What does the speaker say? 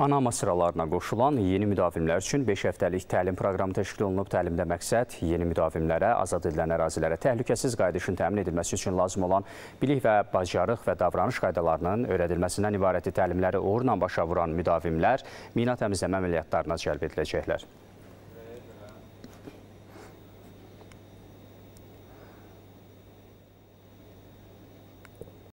Panama sıralarına qoşulan yeni müdavimlər üçün 5 həftəlik təlim proqramı təşkil olunub. Təlimdə məqsəd yeni müdavimlərə, azad edilən ərazilərə təhlükəsiz qayıdışın təmin edilməsi üçün lazım olan bilik və bacarıq və davranış qaydalarının öyrədilməsindən ibarəti təlimləri uğurla başa vuran müdavimlər mina təmizləmə əməliyyatlarına cəlb ediləcəklər.